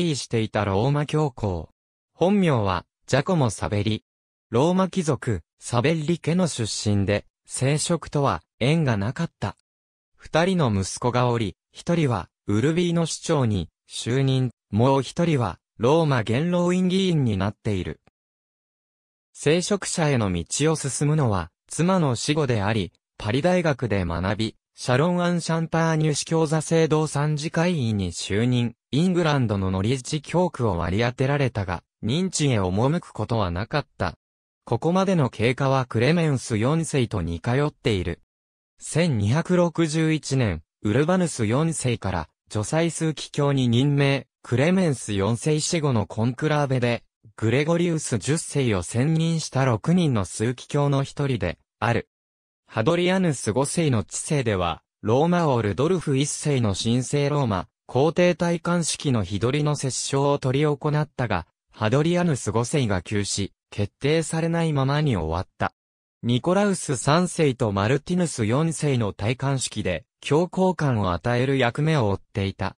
位していたローマ教皇。本名は、ジャコモ・サベリ。ローマ貴族、サベリ家の出身で、聖職とは縁がなかった。二人の息子がおり、一人は、ウルビーの市長に就任、もう一人は、ローマ元老院議員になっている。聖職者への道を進むのは、妻の死後であり、パリ大学で学び、シャロン・アン・シャンパーニュ司教座制度参事会員に就任。イングランドのノリッジ教区を割り当てられたが、認知へ赴くことはなかった。ここまでの経過はクレメンス4世と似通っている。1261年、ウルバヌス4世から、女イ数奇教に任命、クレメンス4世死後のコンクラーベで、グレゴリウス10世を選任した6人の数奇教の一人で、ある。ハドリアヌス5世の知性では、ローマールドルフ1世の神聖ローマ、皇帝戴冠式の日取りの折衝を取り行ったが、ハドリアヌス5世が急死、決定されないままに終わった。ニコラウス3世とマルティヌス4世の戴冠式で、強行官を与える役目を負っていた。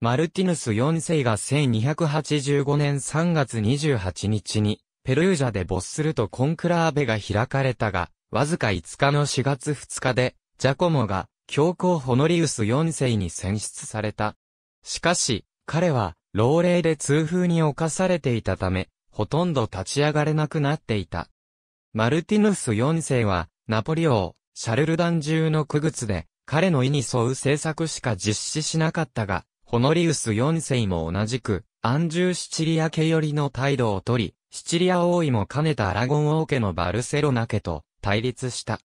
マルティヌス4世が1285年3月28日に、ペルージャで没するとコンクラーベが開かれたが、わずか5日の4月2日で、ジャコモが、教皇ホノリウス4世に選出された。しかし、彼は、老齢で痛風に侵されていたため、ほとんど立ち上がれなくなっていた。マルティヌス4世は、ナポリ王、シャルルダン中の区靴で、彼の意に沿う政策しか実施しなかったが、ホノリウス4世も同じく、アンジューシチリア家寄りの態度をとり、シチリア王位も兼ねたアラゴン王家のバルセロナ家と対立した。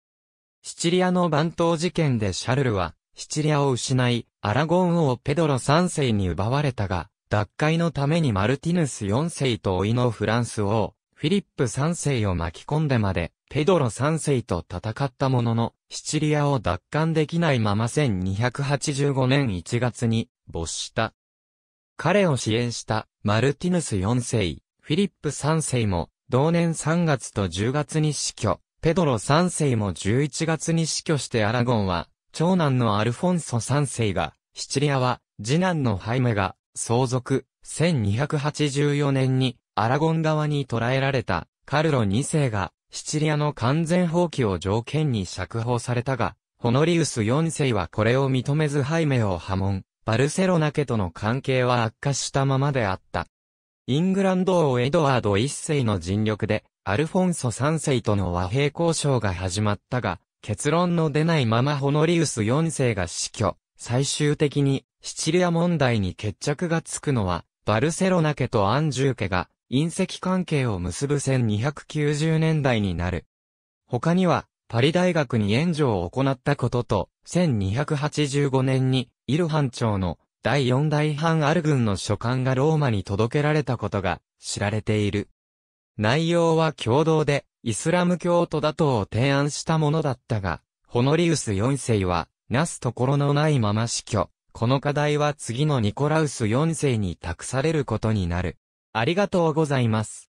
シチリアの番頭事件でシャルルは、シチリアを失い、アラゴン王ペドロ3世に奪われたが、脱会のためにマルティヌス4世と老いのフランス王、フィリップ3世を巻き込んでまで、ペドロ3世と戦ったものの、シチリアを奪還できないまま1285年1月に没した。彼を支援したマルティヌス4世、フィリップ3世も同年3月と10月に死去、ペドロ3世も11月に死去してアラゴンは長男のアルフォンソ3世が、シチリアは、次男のハイメが、相続、1284年に、アラゴン側に捕らえられた、カルロ2世が、シチリアの完全放棄を条件に釈放されたが、ホノリウス4世はこれを認めずハイメを破門、バルセロナ家との関係は悪化したままであった。イングランド王エドワード1世の尽力で、アルフォンソ3世との和平交渉が始まったが、結論の出ないままホノリウス4世が死去。最終的に、シチリア問題に決着がつくのは、バルセロナ家とアンジュー家が、隕石関係を結ぶ1290年代になる。他には、パリ大学に援助を行ったことと、1285年に、イルハン朝の第4代ハンアル軍の書簡がローマに届けられたことが知られている。内容は共同で、イスラム教徒だとを提案したものだったが、ホノリウス4世は、なすところのないまま死去。この課題は次のニコラウス4世に託されることになる。ありがとうございます。